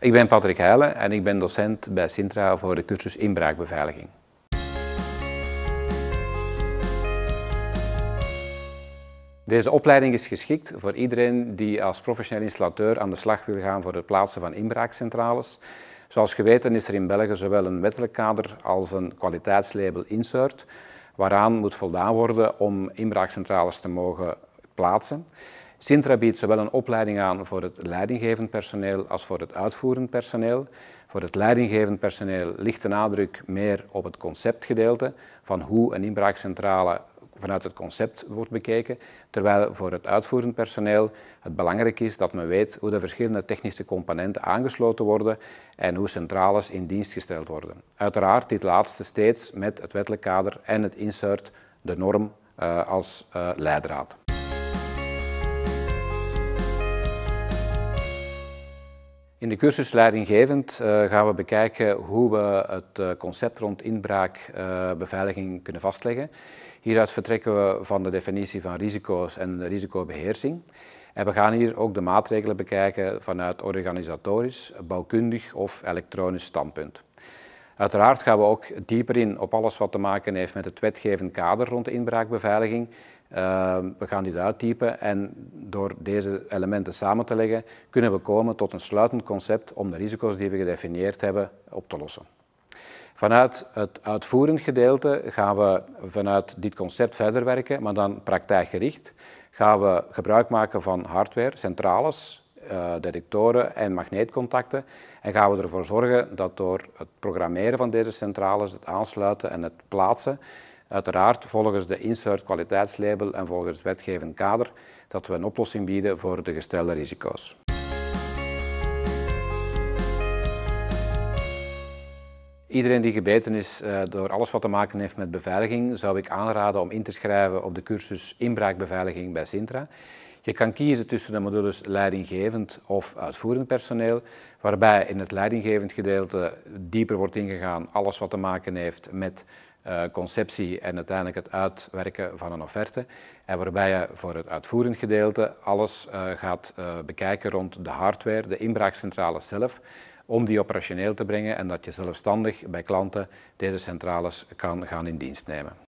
Ik ben Patrick Heijlen en ik ben docent bij Sintra voor de cursus inbraakbeveiliging. Deze opleiding is geschikt voor iedereen die als professioneel installateur aan de slag wil gaan voor het plaatsen van inbraakcentrales. Zoals geweten is er in België zowel een wettelijk kader als een kwaliteitslabel insert, waaraan moet voldaan worden om inbraakcentrales te mogen plaatsen. Sintra biedt zowel een opleiding aan voor het leidinggevend personeel als voor het uitvoerend personeel. Voor het leidinggevend personeel ligt de nadruk meer op het conceptgedeelte van hoe een inbraakcentrale vanuit het concept wordt bekeken, terwijl voor het uitvoerend personeel het belangrijk is dat men weet hoe de verschillende technische componenten aangesloten worden en hoe centrales in dienst gesteld worden. Uiteraard dit laatste steeds met het wettelijk kader en het insert, de norm, eh, als eh, leidraad. In de cursus Leidinggevend eh, gaan we bekijken hoe we het eh, concept rond inbraakbeveiliging eh, kunnen vastleggen. Hieruit vertrekken we van de definitie van risico's en risicobeheersing. En we gaan hier ook de maatregelen bekijken vanuit organisatorisch, bouwkundig of elektronisch standpunt. Uiteraard gaan we ook dieper in op alles wat te maken heeft met het wetgevend kader rond de inbraakbeveiliging. Ehm, we gaan dit uittypen en door deze elementen samen te leggen kunnen we komen tot een sluitend concept om de risico's die we gedefinieerd hebben op te lossen. Vanuit het uitvoerend gedeelte gaan we vanuit dit concept verder werken, maar dan praktijkgericht. Gaan we gebruik maken van hardware, centrales, eh, detectoren en magneetcontacten. En gaan we ervoor zorgen dat door het programmeren van deze centrales, het aansluiten en het plaatsen, uiteraard volgens de insert kwaliteitslabel en volgens het wetgevend kader, dat we een oplossing bieden voor de gestelde risico's. Iedereen die gebeten is eh, door alles wat te maken heeft met beveiliging, zou ik aanraden om in te schrijven op de cursus inbraakbeveiliging bij Sintra. Je kan kiezen tussen de modules leidinggevend of uitvoerend personeel, waarbij in het leidinggevend gedeelte dieper wordt ingegaan alles wat te maken heeft met eh, conceptie en uiteindelijk het uitwerken van een offerte. En waarbij je voor het uitvoerend gedeelte alles eh, gaat eh, bekijken rond de hardware, de inbraakcentrale zelf, om die operationeel te brengen en dat je zelfstandig bij klanten deze centrales kan gaan in dienst nemen.